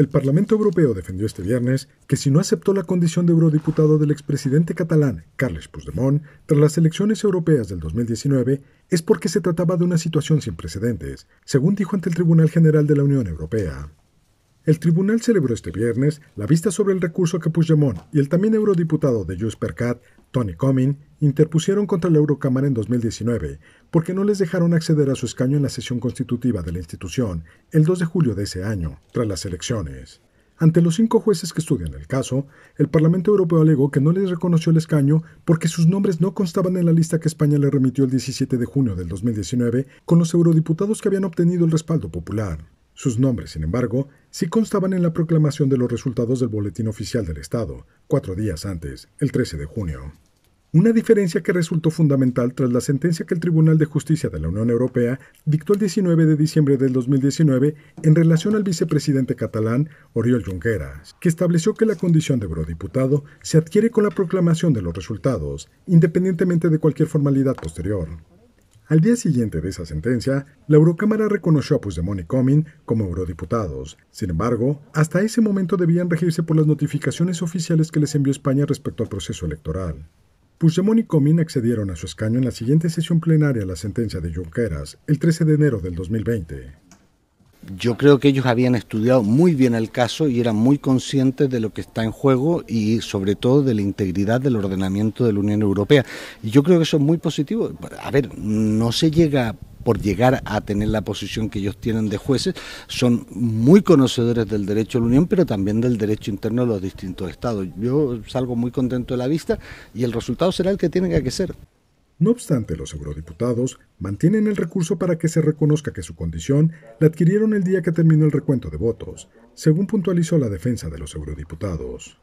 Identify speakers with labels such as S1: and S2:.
S1: El Parlamento Europeo defendió este viernes que si no aceptó la condición de eurodiputado del expresidente catalán Carles Puigdemont tras las elecciones europeas del 2019 es porque se trataba de una situación sin precedentes, según dijo ante el Tribunal General de la Unión Europea. El tribunal celebró este viernes la vista sobre el recurso que Puigdemont y el también eurodiputado de Juspercat, Percat, Tony Comin, interpusieron contra la Eurocámara en 2019 porque no les dejaron acceder a su escaño en la sesión constitutiva de la institución el 2 de julio de ese año, tras las elecciones. Ante los cinco jueces que estudian el caso, el Parlamento Europeo alegó que no les reconoció el escaño porque sus nombres no constaban en la lista que España le remitió el 17 de junio del 2019 con los eurodiputados que habían obtenido el respaldo popular. Sus nombres, sin embargo, sí constaban en la proclamación de los resultados del Boletín Oficial del Estado, cuatro días antes, el 13 de junio. Una diferencia que resultó fundamental tras la sentencia que el Tribunal de Justicia de la Unión Europea dictó el 19 de diciembre del 2019 en relación al vicepresidente catalán Oriol Junqueras, que estableció que la condición de eurodiputado se adquiere con la proclamación de los resultados, independientemente de cualquier formalidad posterior. Al día siguiente de esa sentencia, la Eurocámara reconoció a Puigdemont y Comín como eurodiputados. Sin embargo, hasta ese momento debían regirse por las notificaciones oficiales que les envió España respecto al proceso electoral. Puigdemont y Comín accedieron a su escaño en la siguiente sesión plenaria a la sentencia de Junqueras, el 13 de enero del 2020
S2: yo creo que ellos habían estudiado muy bien el caso y eran muy conscientes de lo que está en juego y sobre todo de la integridad del ordenamiento de la Unión Europea. Y yo creo que eso es muy positivo. A ver, no se llega por llegar a tener la posición que ellos tienen de jueces, son muy conocedores del derecho de la Unión, pero también del derecho interno de los distintos estados. Yo salgo muy contento de la vista y el resultado será el que tiene que ser.
S1: No obstante, los eurodiputados mantienen el recurso para que se reconozca que su condición la adquirieron el día que terminó el recuento de votos, según puntualizó la defensa de los eurodiputados.